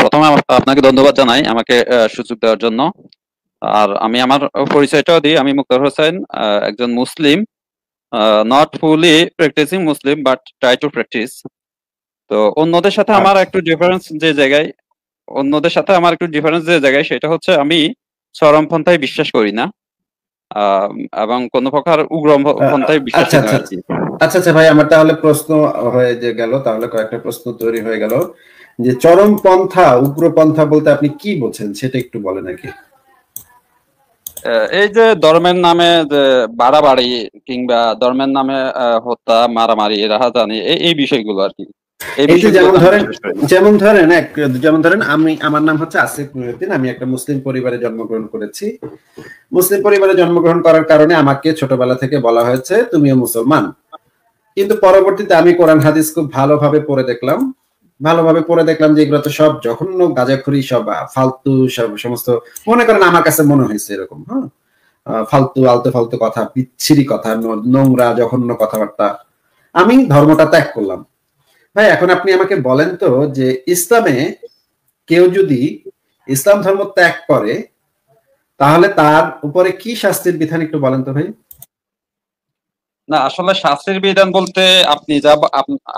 প্রথমে আপনাকে ধন্যবাদ জানাই আমাকে সুযোগ দেওয়ার জন্য আর আমি আমার পরিচয়টাও দিই আমি মুক্তার হোসেন একজন Muslim not fully practicing Muslim but try to practice তো অন্যদের সাথে আচ্ছা। আমার একটু ডিফারেন্স যে জায়গায় অন্যদের সাথে আমার একটু ডিফারেন্স যে জায়গায় সেটা হচ্ছে আমি চরমপন্থায় বিশ্বাস করি না এবং কোন প্রকার উগ্র পন্থায় আচ্ছা আচ্ছা, আচ্ছা আচ্ছা ভাই আমার তাহলে প্রশ্ন হয়ে গেল তাহলে কয়েকটা প্রশ্ন তৈরি হয়ে গেল যে চরম পন্থা উগ্র পন্থা বলতে আপনি কি বলছেন সেটা একটু বলেন আগে এই যে ধর্মের নামে বাড়াবাড়ি কিংবা ধর্মের নামে হত্যা মারামারি রাহাজানি এই বিষয়গুলো আর কি যেমন ধরেন যেমন ধরেন এক যেমন ধরেন আমি আমার নাম হচ্ছে আসিফ নুরুদ্দিন আমি একটা মুসলিম পরিবারে জন্মগ্রহণ করেছি মুসলিম পরিবারে জন্মগ্রহণ করার কারণে আমাকে ছোটবেলা থেকে বলা হয়েছে তুমিও মুসলমান কিন্তু পরবর্তীতে আমি কোরআন হাদিস খুব ভালোভাবে পড়ে দেখলাম ভালোভাবে পরে দেখলাম যে এগুলো তো সব জঘন্য গাঁজাখুরি সব ফালতু সব সমস্ত মনে করেন আমার কাছে মনে হয়েছে এরকম হ্যাঁ ফালতু আলতু ফালতু কথা বিচ্ছিরি কথা নোংরা জঘন্য কথাবার্তা আমি ধর্মটা ত্যাগ করলাম ভাই এখন আপনি আমাকে বলেন তো যে ইসলামে কেউ যদি ইসলাম ধর্ম ত্যাগ করে তাহলে তার উপরে কি শাস্তির বিধান একটু বলেন তো ভাই না আসলে শাস্ত্রের বিধান বলতে আপনি যা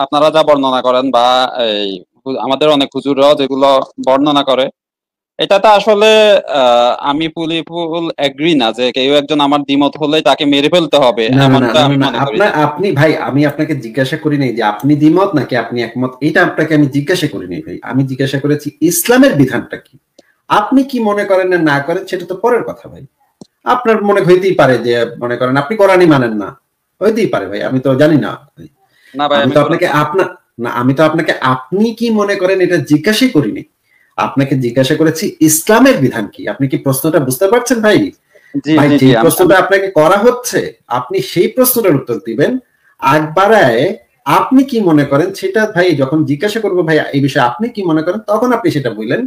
আপনারা যা বর্ণনা করেন বা এই আমাদের অনেক হুজুররাও যেগুলো বর্ণনা করে এটাতে আসলে আমি পুলি ফুল এগ্রি না যে কেউ একজন আমার দ্বিমত হলে তাকে মেরে ফেলতে হবে আমি আপনি ভাই আমি আপনাকে জিজ্ঞাসা করি নাই যে আপনি দ্বিমত নাকি আপনি একমত এটা আপনাকে আমি জিজ্ঞাসা করি নাই ভাই আমি জিজ্ঞাসা করেছি ইসলামের বিধানটা কি আপনি কি মনে করেন না করেন সেটা তো পরের কথা ভাই আপনার মনে হইতেই পারে যে মনে করেন আপনি কোরআনই মানেন না হইতেই পারে ভাই আমি তো জানি না আমি তো আপনাকে আপনার না আমি তো আপনাকে আপনি কি মনে করেন এটা জিজ্ঞাসা করিনি আপনাকে জিজ্ঞাসা করেছি ইসলামের বিধান কি আপনি কি প্রশ্নটা বুঝতে পারছেন ভাই যে প্রশ্নটা আপনাকে করা হচ্ছে আপনি সেই প্রশ্নটার উত্তর দিবেন আকবারায় আপনি কি মনে করেন সেটা ভাই যখন জিজ্ঞাসা করবো ভাই এই বিষয়ে আপনি কি মনে করেন তখন আপনি সেটা বললেন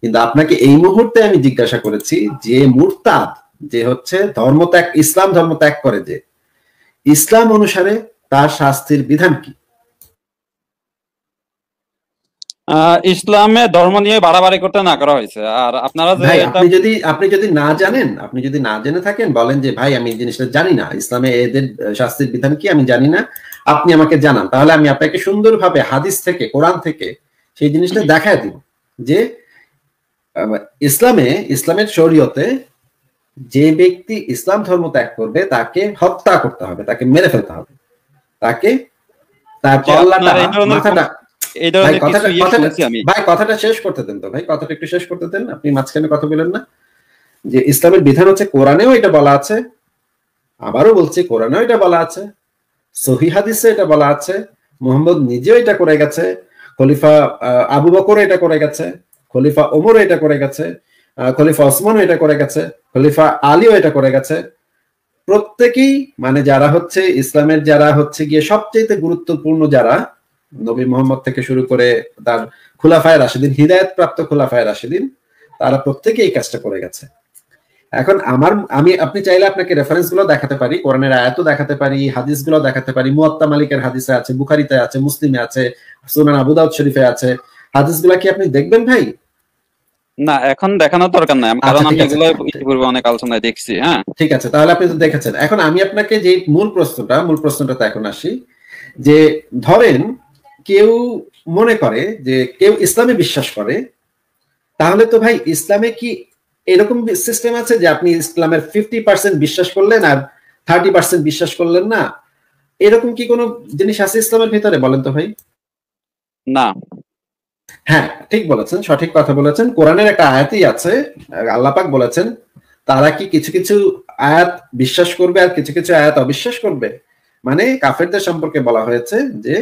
কিন্তু আপনাকে এই মুহূর্তে আমি জিজ্ঞাসা করেছি যে মুরতাদ যে হচ্ছে ধর্ম ত্যাগ ইসলাম ধর্ম ত্যাগ করে যে ইসলাম অনুসারে তার শাস্তির বিধান কি ইসলামে ধর্ম নিয়ে বাড়াবাড়ি করতে না করা হয়েছে আর আপনারা আপনি যদি আপনি যদি না জানেন আপনি যদি না জেনে থাকেন বলেন যে ভাই আমি এই জিনিসটা জানি না ইসলামে এদের শাস্তির বিধান কি আমি জানি না আপনি আমাকে জানান তাহলে আমি আপনাকে সুন্দরভাবে হাদিস থেকে কোরআন থেকে সেই জিনিসটা দেখায় দিব যে ইসলামে ইসলামের শরীয়তে যে ব্যক্তি ইসলাম ধর্ম ত্যাগ করবে তাকে হত্যা করতে হবে তাকে মেরে ফেলতে হবে তাকে তার ইয়ে ভাই কথাটা শেষ করতে দেন তো ভাই কথাটা একটু শেষ করতে দেন আপনি মাঝখানে কথা বলেন না যে ইসলামের বিধান হচ্ছে কোরআনেও এটা বলা আছে আবারও বলছি কোরআনেও এটা বলা আছে সহি হাদিসে এটা বলা আছে মোহাম্মদ নিজেও এটা করে গেছে খলিফা আবু বকর এটা করে গেছে খলিফা ওমর এটা করে গেছে খলিফা ওসমানও এটা করে গেছে খলিফা আলীও এটা করে গেছে প্রত্যেকেই মানে যারা হচ্ছে ইসলামের যারা হচ্ছে গিয়ে সবচেয়ে গুরুত্বপূর্ণ যারা নবী মোহাম্মদ থেকে শুরু করে তার খোলাফায় রাশেদিন হৃদায়ত প্রাপ্ত খোলাফায় রাশেদিন তারা প্রত্যেকে এই কাজটা করে গেছে এখন আমার আমি আপনি চাইলে আপনাকে রেফারেন্স গুলো দেখাতে পারি কোরআনের আয়াতও দেখাতে পারি হাদিস গুলো দেখাতে পারি মুয়াত্তা মালিকের হাদিসে আছে বুখারিতে আছে মুসলিমে আছে সুনান আবুদাউদ শরীফে আছে হাদিস গুলা কি আপনি দেখবেন ভাই না এখন দেখানোর দরকার নাই আচ্ছা, কারণ আমি এগুলো ইতিপূর্বে অনেক আলোচনায় দেখছি হ্যাঁ ঠিক আছে তাহলে আপনি তো দেখেছেন এখন আমি আপনাকে যে মূল প্রশ্নটা মূল প্রশ্নটা তো এখন আসি যে ধরেন কেউ মনে করে যে কেউ ইসলামে বিশ্বাস করে তাহলে তো ভাই ইসলামে কি এরকম সিস্টেম আছে যে আপনি ইসলামের ফিফটি পার্সেন্ট বিশ্বাস করলেন আর থার্টি পার্সেন্ট বিশ্বাস করলেন না এরকম কি কোনো জিনিস আছে ইসলামের ভিতরে বলেন তো ভাই না হ্যাঁ ঠিক বলেছেন সঠিক কথা বলেছেন কোরআনের একটা আয়াতই আছে আল্লাপাক বলেছেন তারা কি কিছু কিছু আয়াত বিশ্বাস করবে আর কিছু কিছু আয়াত অবিশ্বাস করবে মানে কাফেরদের সম্পর্কে বলা হয়েছে যে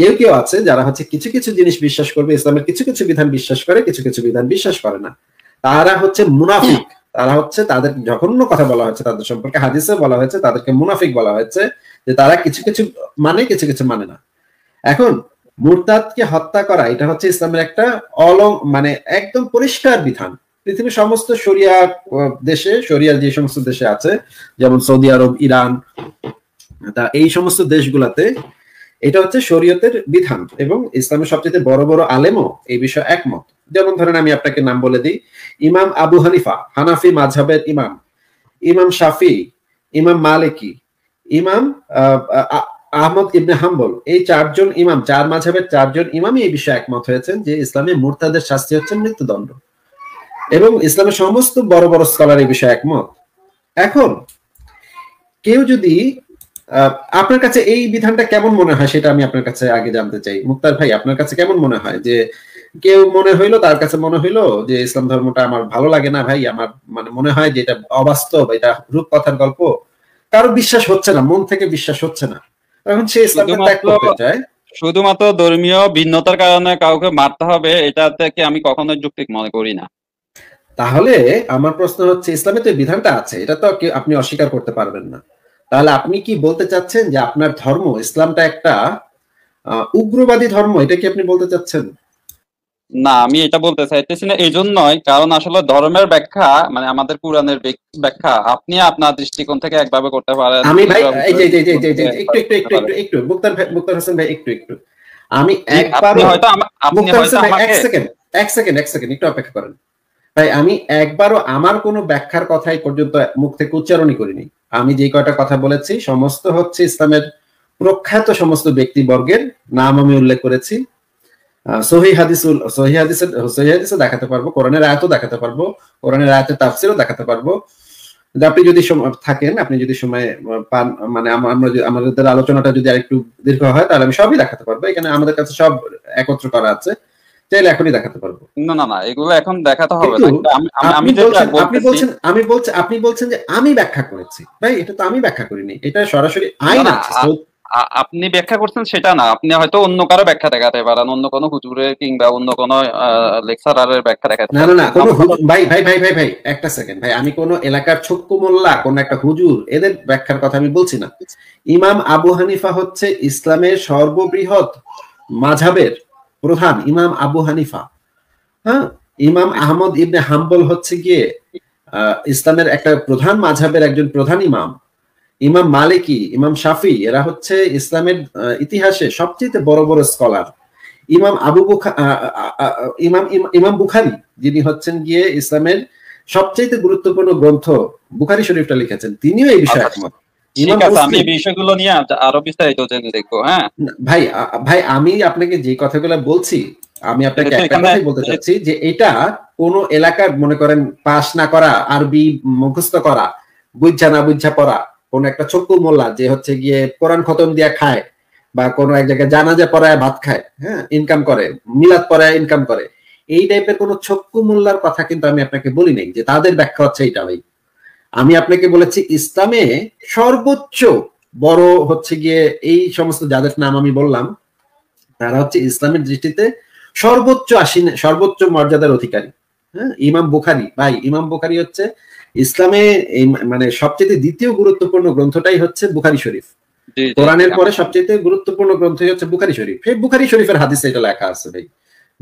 কেউ কেউ আছে যারা হচ্ছে কিছু কিছু জিনিস বিশ্বাস করবে ইসলামের কিছু কিছু বিধান বিশ্বাস করে কিছু কিছু বিধান বিশ্বাস করে না তারা হচ্ছে মুনাফিক তারা হচ্ছে তাদের জঘন্য কথা বলা হয়েছে তাদের সম্পর্কে হাদিসে বলা হয়েছে তাদেরকে মুনাফিক বলা হয়েছে যে তারা কিছু কিছু মানে কিছু কিছু মানে না এখন মুরতাদকে হত্যা করা এটা হচ্ছে ইসলামের একটা অলং মানে একদম পরিষ্কার বিধান পৃথিবীর সমস্ত সরিয়া দেশে সরিয়া যে সমস্ত দেশে আছে যেমন সৌদি আরব ইরান তা এই সমস্ত দেশগুলাতে এটা হচ্ছে শরীয়তের বিধান এবং ইসলামের সবচেয়ে বড় বড় আলেমও এই বিষয়ে একমত যেমন ধরেন আমি আপনাকে নাম বলে দিই ইমাম আবু হানিফা হানাফি মাঝহাবের ইমাম ইমাম শাফি ইমাম মালিকি ইমাম আহমদ ইবনে হাম্বল এই চারজন ইমাম চার মাঝাবের চারজন ইমামই এই বিষয়ে একমত হয়েছেন যে ইসলামে মুরতাদের শাস্তি হচ্ছে মৃত্যুদণ্ড এবং ইসলামের সমস্ত বড় বড় স্কলার এই বিষয়ে একমত এখন কেউ যদি আপনার কাছে এই বিধানটা কেমন মনে হয় সেটা আমি আপনার কাছে আগে জানতে চাই মুক্তার ভাই আপনার কাছে কেমন মনে হয় যে কেউ মনে হইলো তার কাছে মনে হইলো যে ইসলাম ধর্মটা আমার ভালো লাগে না ভাই আমার মানে মনে হয় যে এটা অবাস্তব এটা রূপ কথার গল্প কারো বিশ্বাস হচ্ছে না মন থেকে বিশ্বাস হচ্ছে না এখন সে ইসলামকে ত্যাগ করতে চায় শুধুমাত্র ধর্মীয় ভিন্নতার কারণে কাউকে মারতে হবে এটা থেকে আমি কখনো যুক্তিক মনে করি না তাহলে আমার প্রশ্ন হচ্ছে ইসলামে তো বিধানটা আছে এটা তো আপনি অস্বীকার করতে পারবেন না তাহলে আপনি কি বলতে চাচ্ছেন যে আপনার ধর্ম ইসলামটা একটা উগ্রবাদী ধর্ম এটা কি আপনি বলতে চাচ্ছেন না আমি এটা বলতে চাইতেছি না এই জন্যই কারণ আসলে ধর্মের ব্যাখ্যা মানে আমাদের কোরআনের ব্যাখ্যা আপনি আপনার দৃষ্টিকোণ থেকে একভাবে করতে পারেন আমি ভাই একটু একটু একটু একটু একটু মুক্তার মুক্তার হোসেন ভাই একটু একটু আমি একবার হয়তো আপনি হয়তো এক সেকেন্ড এক সেকেন্ড এক সেকেন্ড একটু অপেক্ষা করেন ভাই আমি একবারও আমার কোনো ব্যাখ্যার কথাই পর্যন্ত মুখ থেকে উচ্চারণই করিনি আমি যে কয়টা কথা বলেছি সমস্ত হচ্ছে ইসলামের প্রখ্যাত সমস্ত ব্যক্তিবর্গের নাম আমি উল্লেখ করেছি দেখাতে পারবো কোরআনের আয়াতও দেখাতে পারবো কোরআনের আয়াতের তাফসিরও দেখাতে পারবো আপনি যদি থাকেন আপনি যদি সময় পান মানে আমাদের আলোচনাটা যদি আরেকটু দীর্ঘ হয় তাহলে আমি সবই দেখাতে পারবো এখানে আমাদের কাছে সব একত্র করা আছে চাইলে এখনই দেখাতে পারবো না না না এগুলো এখন দেখাতে হবে আমি আপনি বলছেন আমি বলছি আপনি বলছেন যে আমি ব্যাখ্যা করেছি ভাই এটা তো আমি ব্যাখ্যা করিনি এটা সরাসরি আইন আছে আপনি ব্যাখ্যা করছেন সেটা না আপনি হয়তো অন্য কারো ব্যাখ্যা দেখাতে পারেন অন্য কোনো হুজুরের কিংবা অন্য কোনো লেকচারারের ব্যাখ্যা দেখাতে না না কোনো ভাই ভাই ভাই ভাই ভাই একটা সেকেন্ড ভাই আমি কোন এলাকার ছক্কু মোল্লা কোন একটা হুজুর এদের ব্যাখ্যার কথা আমি বলছি না ইমাম আবু হানিফা হচ্ছে ইসলামের সর্ববৃহৎ মাঝাবের প্রধান ইমাম আবু হানিফা হ্যাঁ ইমাম আহমদ ইবনে হাম্বল হচ্ছে গিয়ে ইসলামের একটা প্রধান মাঝাবের একজন প্রধান ইমাম ইমাম মালিকি ইমাম শাফি এরা হচ্ছে ইসলামের ইতিহাসে সবচেয়ে বড় বড় স্কলার ইমাম আবু বুখা ইমাম ইমাম বুখারি যিনি হচ্ছেন গিয়ে ইসলামের সবচেয়ে গুরুত্বপূর্ণ গ্রন্থ বুখারি শরীফটা লিখেছেন তিনিও এই বিষয়ে আচ্ছা, একমত হ্যাঁ? ভাই ভাই আমি আপনাকে যে কথাগুলো বলছি আমি আপনাকে বলতে চাচ্ছি যে এটা কোন এলাকার মনে করেন পাশ না করা আরবি মুখস্থ করা বুঝা না বুঝা পড়া কোন একটা ছক্কু মোল্লা যে হচ্ছে গিয়ে কোরআন খতম দিয়ে খায় বা কোনো এক জায়গায় জানাজা পড়ায় ভাত খায় হ্যাঁ ইনকাম করে মিলাদ পড়ায় ইনকাম করে এই টাইপের কোন ছক্কু মোল্লার কথা কিন্তু আমি আপনাকে বলি নাই যে তাদের ব্যাখ্যা হচ্ছে এটা ভাই আমি আপনাকে বলেছি ইসলামে সর্বোচ্চ বড় হচ্ছে গিয়ে এই সমস্ত যাদের নাম আমি বললাম তারা হচ্ছে ইসলামের দৃষ্টিতে সর্বোচ্চ আসীন সর্বোচ্চ মর্যাদার অধিকারী হ্যাঁ ইমাম বুখারি ভাই ইমাম বুখারি হচ্ছে আহ ইসলামে মানে সবচেয়ে দ্বিতীয় গুরুত্বপূর্ণ গ্রন্থটাই হচ্ছে বুখারি শরীফ কোরআনের পরে সবচেয়ে গুরুত্বপূর্ণ গ্রন্থ হচ্ছে বুখারি শরীফ এই বুখারি শরীফের হাদিসে এটা লেখা আছে ভাই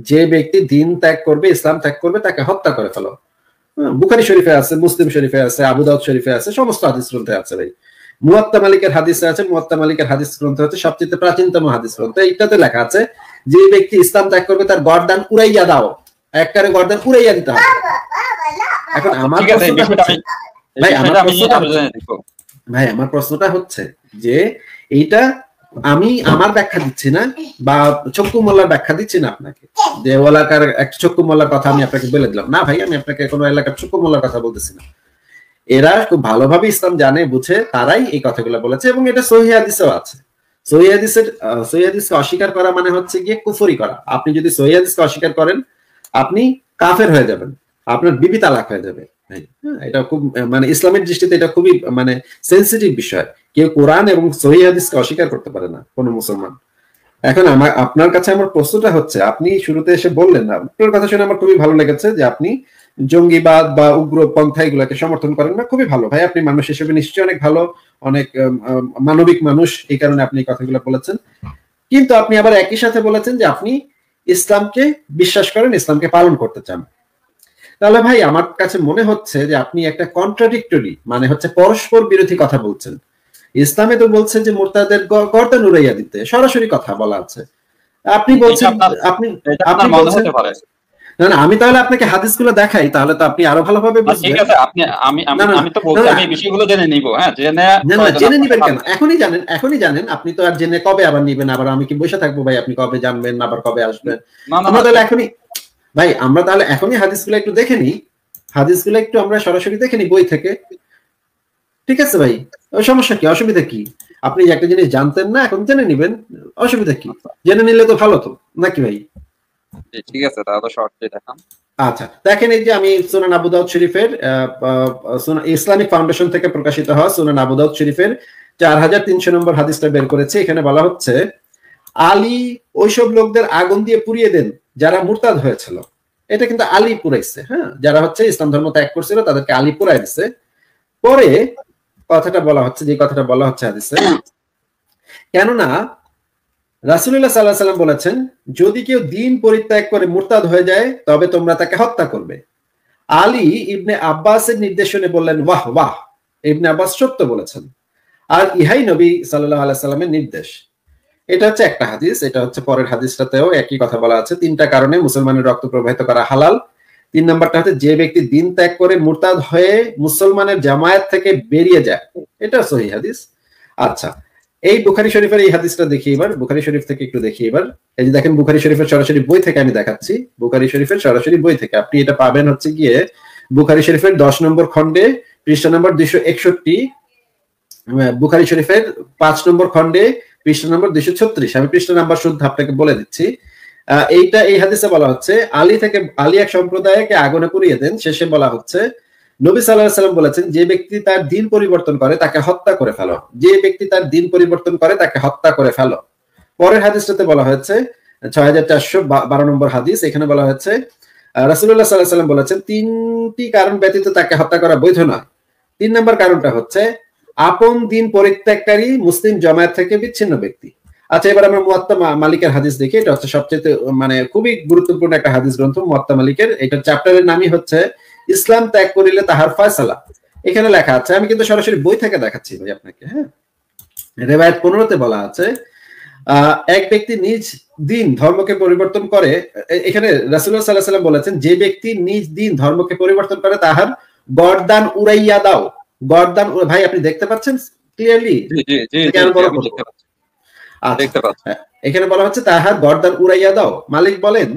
যে ব্যক্তি দিন ত্যাগ করবে ইসলাম ত্যাগ করবে তাকে হত্যা করে ফেলো হ্যাঁ, বুখারি শরীফে আছে মুসলিম শরীফে আছে আবুদাউদ শরীফে আছে সমস্ত হাদিস গ্রন্থে আছে ভাই মুয়াত্তা মালিকের হাদিস আছে মুয়াত্তা মালিকের হাদিস গ্রন্থ হচ্ছে সবচেয়ে প্রাচীনতম হাদিস গ্রন্থ এইটাতে লেখা আছে যে ব্যক্তি ইসলাম ত্যাগ করবে তার গরদান উড়াইয়া দাও এককারে গরদান উড়াইয়া দিতে হবে এখন আমার ভাই আমার প্রশ্নটা ভাই আমার প্রশ্নটা হচ্ছে যে এইটা আমি আমার ব্যাখ্যা দিচ্ছি না বা চক্কু মোল্লার ব্যাখ্যা দিচ্ছি না আপনাকে যে চক্কু মোল্লার কথা আমি আপনাকে বলে দিলাম না ভাই আমি আপনাকে কোনো এলাকার চক্কু মোল্লার কথা বলতেছি না এরা খুব ভালোভাবে ইসলাম জানে বুঝে তারাই এই কথাগুলো বলেছে এবং এটা সহিদিসেও আছে সহিদিসের সহিদিসকে অস্বীকার করা মানে হচ্ছে গিয়ে কুফরি করা আপনি যদি সহিদিসকে অস্বীকার করেন আপনি কাফের হয়ে যাবেন আপনার বিবি তালাক হয়ে যাবে হ্যাঁ, এটা খুব মানে ইসলামের দৃষ্টিতে এটা খুবই মানে সেন্সিটিভ বিষয় কেউ কোরআন এবং সহিদকে অস্বীকার করতে পারে না কোনো মুসলমান এখন আমার আপনার কাছে আমার প্রশ্নটা হচ্ছে আপনি শুরুতে এসে বললেন আপনার কথা শুনে আমার খুবই ভালো লেগেছে যে আপনি জঙ্গিবাদ বা উগ্র পন্থা এগুলাকে সমর্থন করেন না খুবই ভালো ভাই আপনি মানুষ হিসেবে নিশ্চয়ই অনেক ভালো অনেক মানবিক মানুষ এই কারণে আপনি কথাগুলো বলেছেন কিন্তু আপনি আবার একই সাথে বলেছেন যে আপনি ইসলামকে বিশ্বাস করেন ইসলামকে পালন করতে চান তাহলে ভাই আমার কাছে মনে হচ্ছে যে আপনি একটা কন্ট্রাডিক্টরি মানে হচ্ছে পরস্পর বিরোধী কথা বলছেন ইসলামে তো বলছে যে মোর্তাদের গর্দান উড়াইয়া দিতে সরাসরি কথা বলা আছে আপনি বলছেন আপনি আপনি বলছেন না না আমি তাহলে আপনাকে হাদিসগুলো দেখাই তাহলে তো আপনি আরো ভালোভাবে আচ্ছা, বুঝবেন ঠিক আছে আপনি আমি আমি তো বলছি আমি বিষয়গুলো জেনে নিব হ্যাঁ জেনে না না জেনে নিবেন কেন এখনই জানেন এখনই জানেন আপনি তো আর জেনে কবে আবার নিবেন আবার আমি কি বসে থাকবো ভাই আপনি কবে জানবেন আবার কবে আসবেন তাহলে এখনই ভাই আমরা তাহলে এখনই হাদিসগুলো একটু দেখে নিই হাদিসগুলো একটু আমরা সরাসরি দেখে নিই বই থেকে ঠিক আছে ভাই সমস্যা কি অসুবিধা কি আপনি একটা জিনিস জানতেন না এখন জেনে নিবেন অসুবিধা কি জেনে নিলে তো ভালো তো নাকি ভাই ঠিক আছে তাহলে শর্টলি দেখান আচ্ছা দেখেন এই যে আমি সুনান আবু দাউদ শরীফের ইসলামিক ফাউন্ডেশন থেকে প্রকাশিত হওয়া সুনান আবু দাউদ শরীফের চার হাজার তিনশো নম্বর হাদিসটা বের করেছে এখানে বলা হচ্ছে আলী ওইসব লোকদের আগুন দিয়ে পুড়িয়ে দেন যারা মুরতাদ হয়েছিল এটা কিন্তু আলী পুরাইছে হ্যাঁ যারা হচ্ছে ইসলাম ধর্ম ত্যাগ করছিল তাদেরকে আলী পুরাই দিছে পরে কথাটা বলা হচ্ছে যে কথাটা বলা হচ্ছে হাদিসে কেননা রাসুল্লাহ সাল্লাহ সাল্লাম বলেছেন যদি কেউ দিন পরিত্যাগ করে মুরতাদ হয়ে যায় তবে তোমরা তাকে হত্যা করবে আলী ইবনে আব্বাসের নির্দেশনে বললেন ওয়াহ ওয়াহ ইবনে আব্বাস সত্য বলেছেন আর ইহাই নবী সাল্লাহ আল্লাহ সাল্লামের নির্দেশ এটা হচ্ছে একটা হাদিস এটা হচ্ছে পরের হাদিসটাতেও একই কথা বলা আছে তিনটা কারণে মুসলমানের রক্ত প্রবাহিত করা হালাল তিন নম্বরটা হচ্ছে যে ব্যক্তি দিন ত্যাগ করে মুরতাদ হয়ে মুসলমানের জামায়াত থেকে বেরিয়ে যায় এটা সহি হাদিস আচ্ছা এই বুখারি শরীফের এই হাদিসটা দেখি এবার বুখারি শরীফ থেকে একটু দেখি এবার এই যে দেখেন বুখারি শরীফের সরাসরি বই থেকে আমি দেখাচ্ছি বুখারি শরীফের সরাসরি বই থেকে আপনি এটা পাবেন হচ্ছে গিয়ে বুখারি শরীফের দশ নম্বর খন্ডে পৃষ্ঠা নম্বর দুইশো একষট্টি বুখারি শরীফের পাঁচ নম্বর খন্ডে পৃষ্ঠ নম্বর দুইশো ছত্রিশ আমি পৃষ্ঠ নাম্বার শুদ্ধ আপনাকে বলে দিচ্ছি এইটা এই হাদিসে বলা হচ্ছে আলী থেকে আলী এক সম্প্রদায়কে আগুনে পুড়িয়ে দেন শেষে বলা হচ্ছে নবী সাল্লাম বলেছেন যে ব্যক্তি তার দিন পরিবর্তন করে তাকে হত্যা করে ফেলো যে ব্যক্তি তার দিন পরিবর্তন করে তাকে হত্যা করে ফেলো পরের হাদিসটাতে বলা হয়েছে ছয় হাজার চারশো বারো নম্বর হাদিস এখানে বলা হয়েছে রাসুল্লাহ সাল্লাহ সাল্লাম বলেছেন তিনটি কারণ ব্যতীত তাকে হত্যা করা বৈধ নয় তিন নম্বর কারণটা হচ্ছে আপন দিন পরিত্যাগকারী মুসলিম জামায়াত থেকে বিচ্ছিন্ন ব্যক্তি আচ্ছা এবার আমরা মুয়াত্তা মালিকের হাদিস দেখি এটা হচ্ছে সবচেয়ে মানে খুবই গুরুত্বপূর্ণ একটা হাদিস গ্রন্থ মুয়াত্তা মালিকের এটা চ্যাপ্টারের নামই হচ্ছে ইসলাম ত্যাগ করিলে তাহার ফয়সালা এখানে লেখা আছে আমি কিন্তু সরাসরি বই থেকে দেখাচ্ছি ভাই আপনাকে হ্যাঁ রেবায়ত পনেরোতে বলা আছে এক ব্যক্তি নিজ দিন ধর্মকে পরিবর্তন করে এখানে রাসুল্লাহ সাল্লাহ সাল্লাম বলেছেন যে ব্যক্তি নিজ দিন ধর্মকে পরিবর্তন করে তাহার গরদান উড়াইয়া দাও বরদান ভাই আপনি দেখতে পাচ্ছেন ক্লিয়ারলি আচ্ছা, হ্যাঁ, এখানে বলা হচ্ছে তাহার বরদান উড়াইয়া দাও মালিক বলেন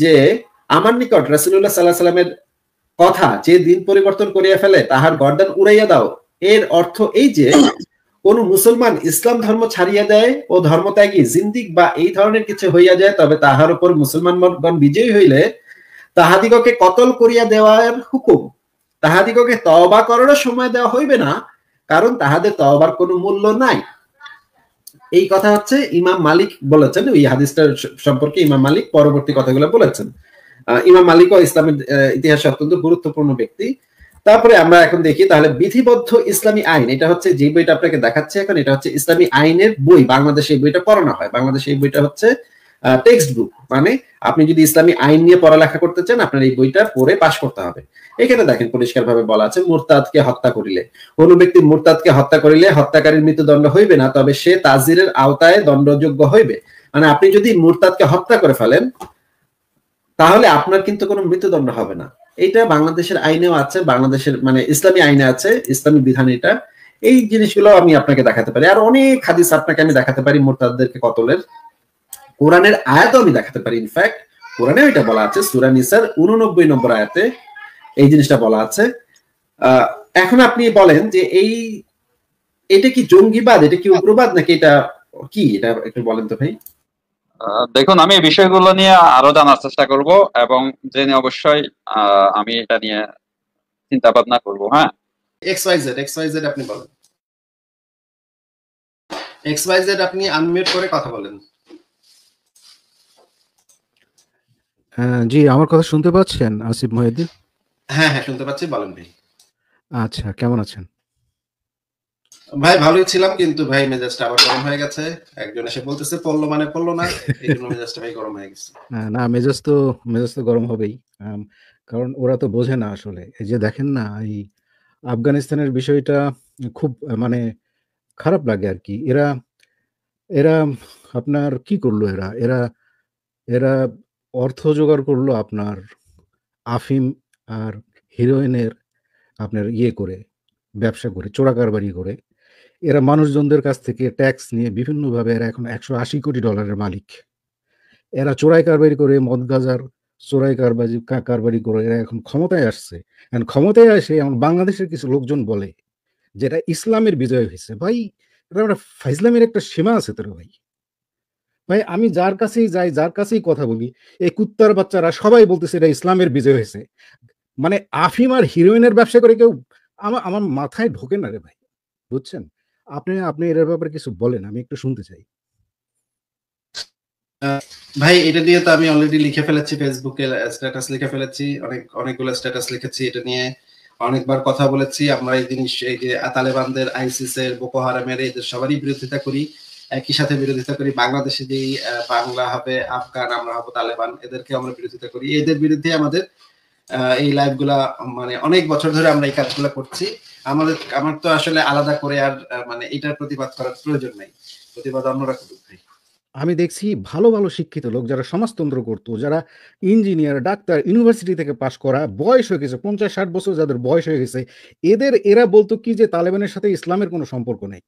যে আমার নিকট রাসুল্লাহ সাল্লাহ সাল্লামের কথা যে দিন পরিবর্তন করিয়া ফেলে তাহার গরদান উড়াইয়া দাও এর অর্থ এই যে কোন মুসলমান ইসলাম ধর্ম ছাড়িয়া দেয় ও ধর্মত্যাগী জিন্দিক বা এই ধরনের কিছু হইয়া যায় তবে তাহার উপর মুসলমান বিজয়ী হইলে তাহাদিগকে কতল করিয়া দেওয়ার হুকুম তাহাদিগকে তওবা করার সময় দেওয়া হইবে না কারণ তাহাদের তওবার কোনো মূল্য নাই এই কথা হচ্ছে ইমাম মালিক বলেছেন ওই হাদিসটা সম্পর্কে ইমাম মালিক পরবর্তী কথাগুলো বলেছেন ইমাম মালিক ও ইসলামের ইতিহাসে অত্যন্ত গুরুত্বপূর্ণ ব্যক্তি তারপরে আমরা এখন দেখি তাহলে বিধিবদ্ধ ইসলামী আইন এটা হচ্ছে যে বইটা আপনাকে দেখাচ্ছে এখন এটা হচ্ছে ইসলামী আইনের বই বাংলাদেশে এই বইটা পড়ানো হয় বাংলাদেশে এই বইটা হচ্ছে টেক্সট বুক মানে আপনি যদি ইসলামী আইন নিয়ে পড়ালেখা করতে চান আপনার এই বইটা পড়ে পাশ করতে হবে এখানে দেখেন পরিষ্কারভাবে বলা আছে মুরতাদকে হত্যা করিলে কোনো ব্যক্তি মুরতাদকে হত্যা করিলে হত্যাকারীর মৃত্যুদণ্ড হইবে না তবে সে তাজিরের আওতায় দণ্ডযোগ্য হইবে মানে আপনি যদি মুরতাদকে হত্যা করে ফেলেন তাহলে আপনার কিন্তু কোনো মৃত্যুদণ্ড হবে না এইটা বাংলাদেশের আইনেও আছে বাংলাদেশের মানে ইসলামী আইনে আছে ইসলামী বিধান এটা এই জিনিসগুলো আমি আপনাকে দেখাতে পারি আর অনেক হাদিস আপনাকে আমি দেখাতে পারি মোরতাদদেরকে কতলের কোরআনের আয়াতও আমি দেখাতে পারি ইনফ্যাক্ট কোরআনে এটা বলা আছে সুরানিসার উননব্বই নম্বর আয়াতে এই জিনিসটা বলা আছে এখন আপনি বলেন যে এই এটা কি জঙ্গিবাদ এটা কি উগ্রবাদ নাকি এটা কি এটা একটু বলেন তো ভাই দেখুন আমি এই বিষয়গুলো নিয়ে আরো জানার চেষ্টা করব এবং জেনে অবশ্যই আমি এটা নিয়ে চিন্তা ভাবনা করব হ্যাঁ X Y Z X Y Z আপনি বলেন এক্স ওয়াই জেড আপনি আনমিউট করে কথা বলেন হ্যাঁ, জি আমার কথা শুনতে পাচ্ছেন আসিফ মহিউদ্দিন হ্যাঁ হ্যাঁ শুনতে পাচ্ছি বলেন ভাই আচ্ছা কেমন আছেন ভাই ভালোই ছিলাম কিন্তু ভাই মেজাজটা আবার গরম হয়ে গেছে একজন এসে বলতেছে পড়লো মানে পড়লো না এই মেজাজটা ভাই গরম হয়ে গেছে না মেজাজ তো মেজাজ তো গরম হবেই কারণ ওরা তো বোঝে না আসলে এই যে দেখেন না এই আফগানিস্তানের বিষয়টা খুব মানে খারাপ লাগে আর কি এরা এরা আপনার কি করলো এরা এরা এরা অর্থ জোগাড় করলো আপনার আফিম আর হিরোইনের আপনার ইয়ে করে ব্যবসা করে চোরাকারবারি করে এরা মানুষজনদের কাছ থেকে ট্যাক্স নিয়ে বিভিন্নভাবে এরা এখন একশো আশি কোটি ডলারের মালিক এরা চোরাই কারবারি করে মদ গাজার চোরাই কারবারি কারবারি করে এরা এখন ক্ষমতায় আসছে এখন ক্ষমতায় আসে এখন বাংলাদেশের কিছু লোকজন বলে যেটা ইসলামের বিজয় হয়েছে ভাই এটা একটা ফাইজলামের একটা সীমা আছে তোর ভাই ভাই আমি যার কাছেই যাই যার কাছেই কথা বলি এই কুত্তার বাচ্চারা সবাই বলতেছে এটা ইসলামের বিজয় হয়েছে মানে আফিম আর হিরোইনের ব্যবসা করে কেউ আমার আমার মাথায় ঢোকে না রে ভাই বুঝছেন আপনি আপনি এর ব্যাপারে কিছু বলেন আমি একটু শুনতে চাই ভাই এটা দিয়ে তো আমি অলরেডি লিখে ফেলেছি ফেসবুকে স্ট্যাটাস লিখে ফেলেছি অনেক অনেকগুলো স্ট্যাটাস লিখেছি এটা নিয়ে অনেকবার কথা বলেছি আমরা এই জিনিস এই যে তালেবানদের আইসিস এর বোকো হারামের এদের সবারই বিরোধিতা করি একই সাথে বিরোধিতা করি বাংলাদেশে যেই বাংলা হবে আফগান আমরা হবো তালেবান এদেরকে আমরা বিরোধিতা করি এদের বিরুদ্ধে আমাদের এই লাইভগুলা মানে অনেক বছর ধরে আমরা এই কাজগুলো করছি আমাদের আমার তো আসলে আলাদা করে আর মানে এটার প্রতিবাদ করার প্রয়োজন নাই প্রতিবাদ অন্যরা করুক ভাই আমি দেখছি ভালো ভালো শিক্ষিত লোক যারা সমাজতন্ত্র করতো যারা ইঞ্জিনিয়ার ডাক্তার ইউনিভার্সিটি থেকে পাশ করা বয়স হয়ে গেছে পঞ্চাশ ষাট বছর যাদের বয়স হয়ে গেছে এদের এরা বলতো কি যে তালেবানের সাথে ইসলামের কোনো সম্পর্ক নেই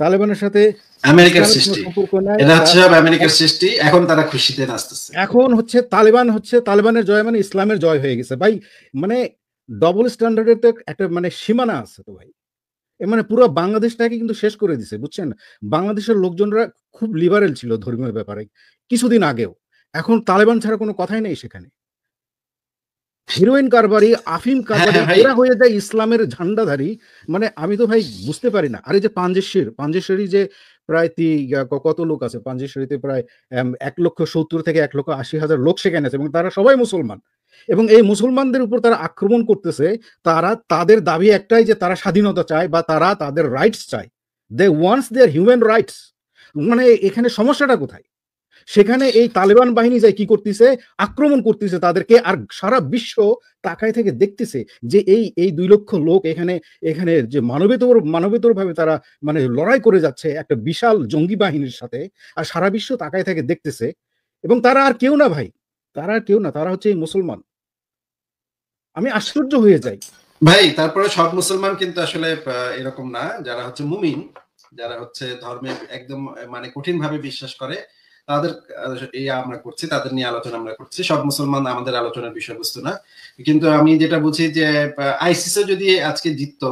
তালেবানের সাথে আমেরিকার সৃষ্টি এটা হচ্ছে আমেরিকার সৃষ্টি এখন তারা খুশিতে নাচতেছে এখন হচ্ছে তালেবান হচ্ছে তালেবানের জয় মানে ইসলামের জয় হয়ে গেছে ভাই মানে ডবল স্ট্যান্ডার্ডের তো একটা মানে সীমানা আছে তো ভাই মানে পুরো বাংলাদেশটাকে কিন্তু শেষ করে দিছে বুঝছেন বাংলাদেশের লোকজনরা খুব লিবারেল ছিল ধর্মীয় ব্যাপারে কিছুদিন আগেও এখন তালেবান ছাড়া কোনো কথাই নেই সেখানে হিরোইন কারবারি আফিম হ্যাঁ, কারবারি হ্যাঁ, এরা হয়ে যায় ইসলামের ঝান্ডাধারী মানে আমি তো ভাই বুঝতে পারি না আরে যে পাঞ্জেশ্বরী পাঞ্জেশ্বরী যে প্রায় কত লোক আছে পাঞ্জেশ্বরীতে প্রায় এক লক্ষ সত্তর থেকে এক লক্ষ আশি হাজার লোক সেখানে আছে এবং তারা সবাই মুসলমান এবং এই মুসলমানদের উপর তারা আক্রমণ করতেছে তারা তাদের দাবি একটাই যে তারা স্বাধীনতা চায় বা তারা তাদের রাইটস চায় they want their human rights মানে এখানে সমস্যাটা কোথায় সেখানে এই তালেবান বাহিনী যায় কি করতেছে আক্রমণ করতেছে তাদেরকে আর সারা বিশ্ব তাকায় থেকে দেখতেছে যে এই এই দুই লক্ষ লোক এখানে এখানে যে মানবেতর মানবেতর ভাবে তারা মানে লড়াই করে যাচ্ছে একটা বিশাল জঙ্গি বাহিনীর সাথে আর সারা বিশ্ব তাকায় থেকে দেখতেছে এবং তারা আর কেউ না ভাই তারা আর কেউ না তারা হচ্ছে এই মুসলমান আমি আশ্চর্য হয়ে যাই ভাই তারপরে সব মুসলমান কিন্তু আসলে এরকম না যারা হচ্ছে মুমিন যারা হচ্ছে ধর্মে একদম মানে কঠিন ভাবে বিশ্বাস করে তাদের এই আমরা করছি তাদের নিয়ে আলোচনা আমরা করছি সব মুসলমান আমাদের আলোচনার বিষয়বস্তু না কিন্তু আমি যেটা বুঝি যে আইসিসও যদি আজকে জিততো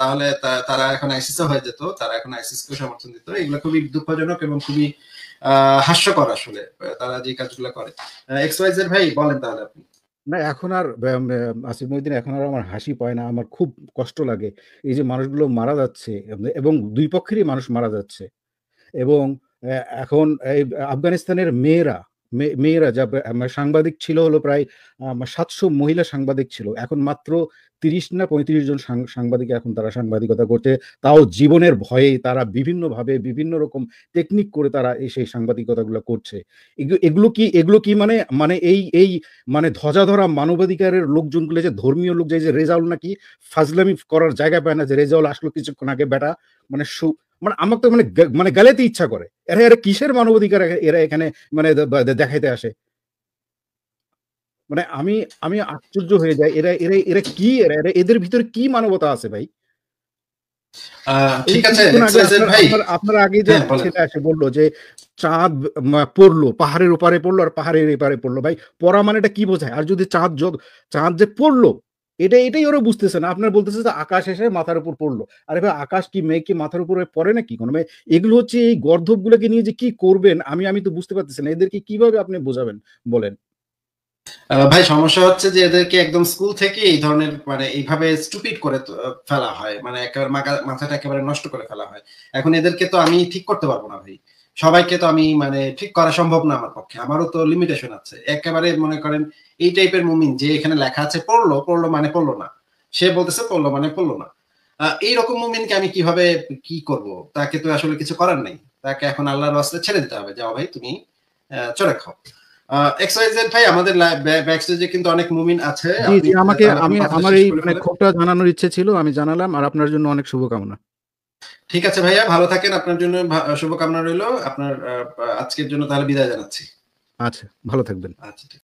তাহলে তারা এখন আইসিস হয়ে যেত তারা এখন আইসিস কে সমর্থন দিত এগুলো খুবই দুঃখজনক এবং খুবই হাস্যকর আসলে তারা যে কাজগুলো করে এক্সওয়াইজ ভাই বলেন তাহলে আপনি না এখন আর আসিফ মহিউদ্দিন এখন আর আমার হাসি পায় না আমার খুব কষ্ট লাগে এই যে মানুষগুলো মারা যাচ্ছে এবং দুই পক্ষেরই মানুষ মারা যাচ্ছে এবং এখন এই আফগানিস্তানের মেয়েরা মেয়েরা যা সাংবাদিক ছিল হলো প্রায় সাতশো মহিলা সাংবাদিক ছিল এখন মাত্র তিরিশ না পঁয়ত্রিশ জন সাংবাদিক এখন তারা সাংবাদিকতা করছে তাও জীবনের ভয়ে তারা বিভিন্নভাবে বিভিন্ন রকম টেকনিক করে তারা এই সেই সাংবাদিকতাগুলো করছে এগুলো কি এগুলো কি মানে মানে এই এই মানে ধ্বজা ধরা মানবাধিকারের লোকজনগুলো যে ধর্মীয় লোক যে রেজাউল নাকি ফাজলামি করার জায়গা পায় না যে রেজাউল আসলো কিছুক্ষণ আগে বেটা মানে মানে আমার তো মানে মানে গালেতে ইচ্ছা করে এরা এরা কিসের মানবাধিকার এরা এখানে মানে দেখাইতে আসে মানে আমি আমি আশ্চর্য হয়ে যাই এরা এরা এরা কি এরা এরা এদের ভিতরে কি মানবতা আছে ভাই ঠিক আপনার আগে যে হ্যাঁ, সেটা এসে বললো যে চাঁদ পড়লো পাহাড়ের ওপারে পড়লো আর পাহাড়ের এপারে পড়লো ভাই পড়া মানেটা কি বোঝায় আর যদি চাঁদ যোগ চাঁদ যে পড়লো এটা এটাই ওরা বুঝতেছে না আপনার বলতেছে যে আকাশ এসে মাথার উপর পড়লো আরে ভাই আকাশ কি মেঘ কি মাথার উপরে পড়ে না কি কোনো এগুলো হচ্ছে এই গর্ধবগুলোকে নিয়ে যে কি করবেন আমি আমি তো বুঝতে পারতেছি না এদেরকে কিভাবে আপনি বোঝাবেন বলেন ভাই সমস্যা হচ্ছে যে এদেরকে একদম স্কুল থেকে এই ধরনের মানে এইভাবে স্টুপিড করে ফেলা হয় মানে একেবারে মাথাটা একেবারে নষ্ট করে ফেলা হয় এখন এদেরকে তো আমি ঠিক করতে পারবো না ভাই সবাইকে তো আমি মানে ঠিক করা সম্ভব না আমার পক্ষে আমারও তো লিমিটেশন আছে একেবারে মনে করেন এই টাইপের মুমিন যে এখানে লেখা আছে পড়লো পড়লো মানে পড়লো না সে বলতেছে পড়লো মানে পড়লো না এইরকম মুমিনকে আমি কিভাবে কি করব তাকে তো আসলে কিছু করার নেই তাকে এখন আল্লাহর আসলে ছেড়ে দিতে হবে যাও ভাই তুমি চলে খাও ভাই আমাদের অনেক আছে আমাকে আমি আমার এই মানে ক্ষোভটা জানানোর ইচ্ছে ছিল আমি জানালাম আর আপনার জন্য অনেক শুভকামনা ঠিক আছে ভাইয়া ভালো থাকেন আপনার জন্য শুভকামনা রইল আপনার আজকের জন্য তাহলে বিদায় জানাচ্ছি আচ্ছা ভালো থাকবেন আচ্ছা